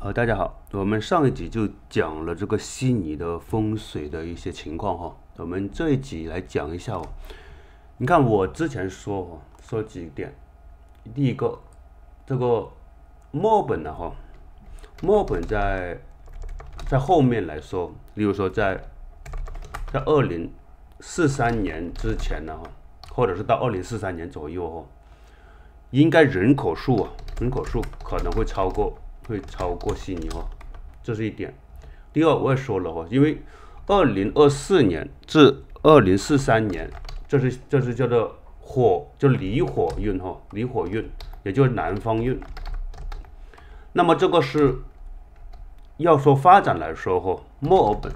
呃，大家好，我们上一集就讲了这个悉尼的风水的一些情况哈。我们这一集来讲一下哦。你看，我之前说哈，说几点，第一个，这个墨本呢哈，墨本在在后面来说，例如说在在二零四三年之前呢，或者是到二零四三年左右哈，应该人口数啊，人口数可能会超过。会超过悉尼哈，这是一点。第二我也说了哈，因为二零二四年至二零四三年，这是这是叫做火，叫离火运哈，离火运，也就是南方运。那么这个是要说发展来说哈，墨尔本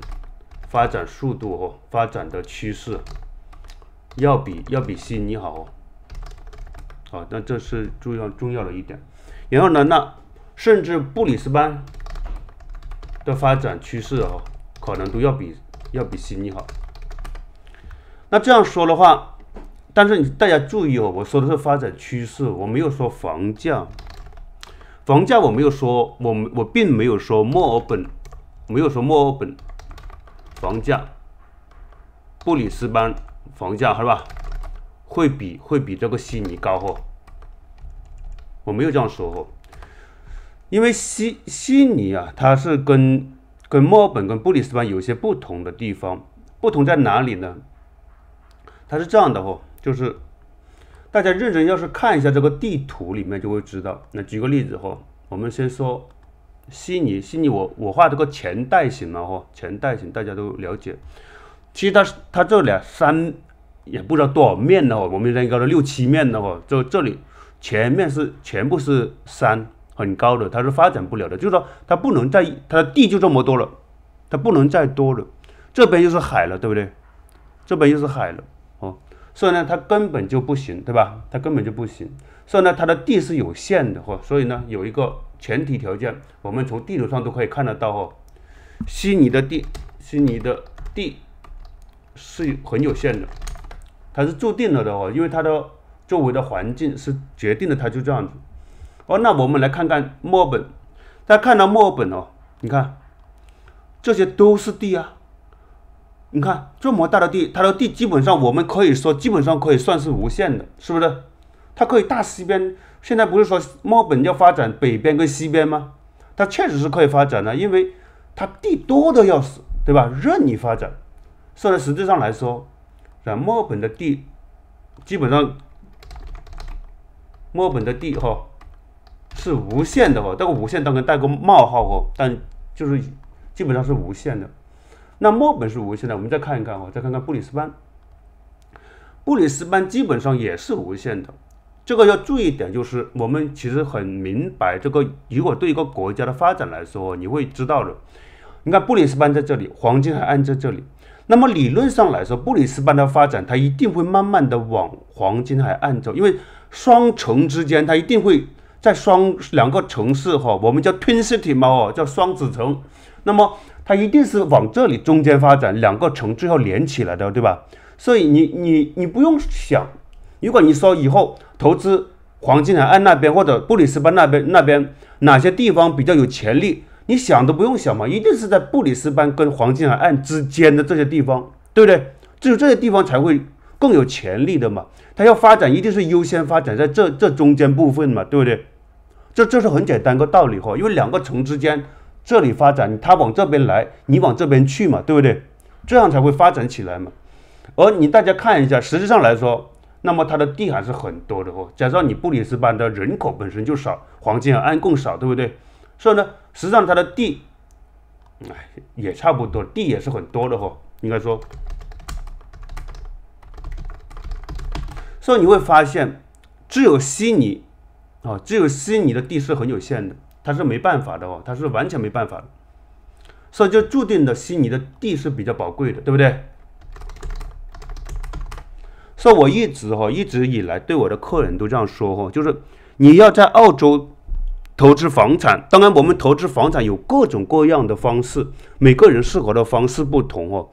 发展速度哈，发展的趋势，要比要比悉尼好。好，那这是重要重要的一点。然后呢，那甚至布里斯班的发展趋势啊，可能都要比要比悉尼好。那这样说的话，但是大家注意哦，我说的是发展趋势，我没有说房价，房价我没有说，我我并没有说墨尔本没有说墨尔本房价，布里斯班房价是吧？会比会比这个悉尼高哦，我没有这样说哦。因为西悉尼啊，它是跟跟墨尔本、跟布里斯班有些不同的地方，不同在哪里呢？它是这样的哦，就是大家认真要是看一下这个地图里面就会知道。那举个例子哦，我们先说悉尼，悉尼我我画这个前袋型嘛哦，前袋型大家都了解。其实它它这俩山也不知道多少面的哦，我们人高的六七面的哦，就这里前面是全部是山。很高的，它是发展不了的，就是说它不能再，它的地就这么多了，它不能再多了。这边又是海了，对不对？这边又是海了，哦，所以呢，它根本就不行，对吧？它根本就不行。所以呢，它的地是有限的，哦，所以呢，有一个前提条件，我们从地图上都可以看得到哦。悉尼的地，悉尼的地是很有限的，它是注定了的哦，因为它的周围的环境是决定了它就这样子。哦，那我们来看看墨尔本。大家看到墨尔本哦，你看，这些都是地啊。你看这么大的地，它的地基本上我们可以说基本上可以算是无限的，是不是？它可以大西边，现在不是说墨尔本要发展北边跟西边吗？它确实是可以发展的，因为它地多的要死，对吧？任你发展。所以实际上来说，啊，墨尔本的地基本上墨尔本的地哈。是无限的哦，这个无限当然带个冒号哦，但就是基本上是无限的。那墨本是无限的，我们再看一看哦，再看看布里斯班，布里斯班基本上也是无限的。这个要注意一点，就是我们其实很明白这个，如果对一个国家的发展来说，你会知道的。你看布里斯班在这里，黄金海岸在这里，那么理论上来说，布里斯班的发展它一定会慢慢的往黄金海岸走，因为双城之间它一定会。在双两个城市哈，我们叫吞噬体嘛哦，叫双子城。那么它一定是往这里中间发展，两个城最后连起来的，对吧？所以你你你不用想，如果你说以后投资黄金海岸那边或者布里斯班那边，那边哪些地方比较有潜力，你想都不用想嘛，一定是在布里斯班跟黄金海岸之间的这些地方，对不对？只有这些地方才会更有潜力的嘛，它要发展一定是优先发展在这这中间部分嘛，对不对？这这是很简单个道理哈，因为两个城之间这里发展，他往这边来，你往这边去嘛，对不对？这样才会发展起来嘛。而你大家看一下，实际上来说，那么它的地还是很多的哦。假设你布里斯班的人口本身就少，黄金海岸更少，对不对？所以呢，实际上它的地，哎，也差不多，地也是很多的哈，应该说。所以你会发现，只有悉尼。哦，只有悉尼的地是很有限的，它是没办法的哦，它是完全没办法的，所以就注定的悉尼的地是比较宝贵的，对不对？所以我一直哈一直以来对我的客人都这样说哈，就是你要在澳洲投资房产，当然我们投资房产有各种各样的方式，每个人适合的方式不同哦。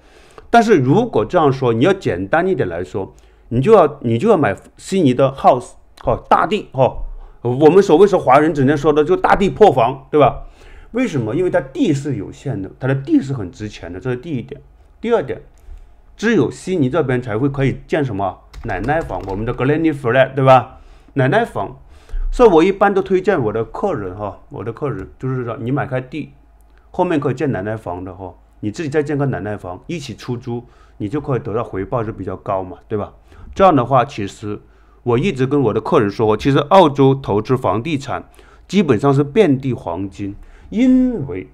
但是如果这样说，你要简单一点来说，你就要你就要买悉尼的 house 哦，大地哦。我们所谓说华人整天说的就大地破房，对吧？为什么？因为它地是有限的，它的地是很值钱的，这是第一点。第二点，只有悉尼这边才会可以建什么奶奶房，我们的 granny flat，对吧？奶奶房，所以我一般都推荐我的客人哈，我的客人就是说你买块地，后面可以建奶奶房的哈，你自己再建个奶奶房一起出租，你就可以得到回报就比较高嘛，对吧？这样的话其实。我一直跟我的客人说，其实澳洲投资房地产基本上是遍地黄金，因为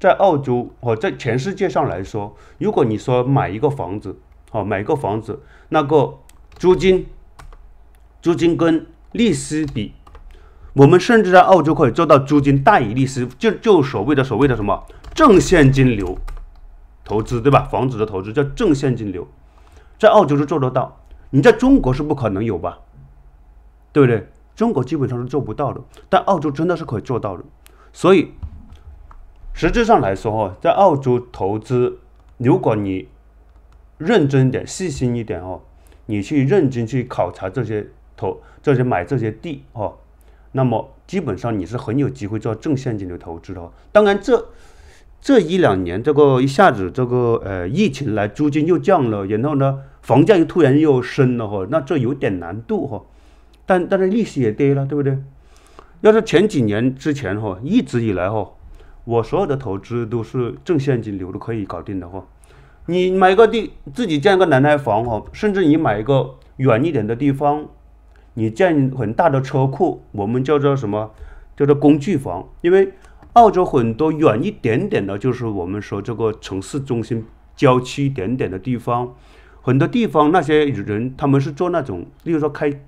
在澳洲和在全世界上来说，如果你说买一个房子，好买一个房子，那个租金租金跟利息比，我们甚至在澳洲可以做到租金大于利息，就就所谓的所谓的什么正现金流投资，对吧？房子的投资叫正现金流，在澳洲是做得到。你在中国是不可能有吧，对不对？中国基本上是做不到的，但澳洲真的是可以做到的。所以，实质上来说，哈，在澳洲投资，如果你认真一点、细心一点，哦，你去认真去考察这些投、这些买这些地，哦，那么基本上你是很有机会做正现金流投资的。当然这。这一两年，这个一下子，这个呃，疫情来，租金又降了，然后呢，房价又突然又升了哈，那这有点难度哈。但但是利息也跌了，对不对？要是前几年之前哈，一直以来哈，我所有的投资都是挣现金流都可以搞定的哈。你买个地，自己建个南太房哈，甚至你买一个远一点的地方，你建很大的车库，我们叫做什么？叫做工具房，因为。澳洲很多远一点点的，就是我们说这个城市中心郊区一点点的地方，很多地方那些人，他们是做那种，例如说开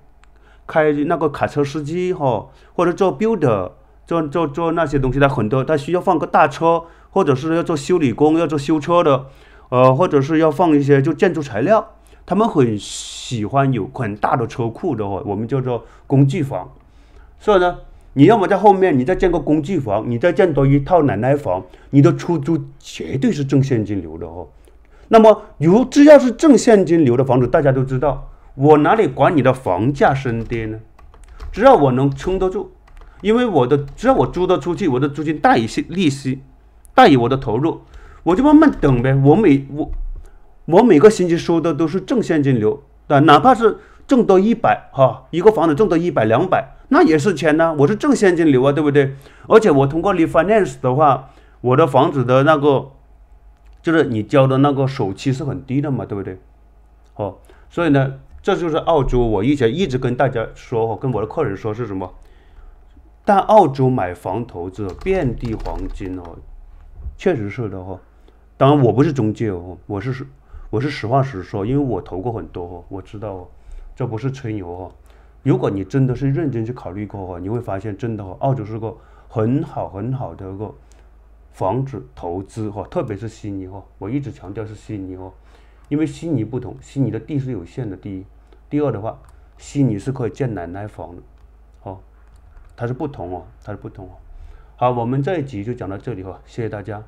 开那个卡车司机哈，或者做 builder，做做做那些东西的，很多他需要放个大车，或者是要做修理工，要做修车的，呃，或者是要放一些就建筑材料，他们很喜欢有很大的车库的话，我们叫做工具房，所以呢。你要么在后面，你再建个工具房，你再建多一套奶奶房，你的出租绝对是挣现金流的哦。那么，如只要是挣现金流的房子，大家都知道，我哪里管你的房价升跌呢？只要我能撑得住，因为我的只要我租得出去，我的租金大于息利息，大于我的投入，我就慢慢等呗。我每我我每个星期收的都是正现金流，对，哪怕是。挣到一百哈，一个房子挣到一百两百，那也是钱呢。我是挣现金流啊，对不对？而且我通过 r e finance 的话，我的房子的那个，就是你交的那个首期是很低的嘛，对不对？哦，所以呢，这就是澳洲。我以前一直跟大家说，跟我的客人说是什么？但澳洲买房投资遍地黄金哦，确实是的哈。当然我不是中介哦，我是我是实话实说，因为我投过很多哦，我知道哦。这不是吹牛哦。如果你真的是认真去考虑过哦，你会发现真的哦，澳洲是个很好很好的一个房子投资哈，特别是悉尼哦，我一直强调是悉尼哦，因为悉尼不同，悉尼的地是有限的，第一，第二的话，悉尼是可以建奶奶房的，哦，它是不同哦，它是不同哦。好，我们这一集就讲到这里哈，谢谢大家。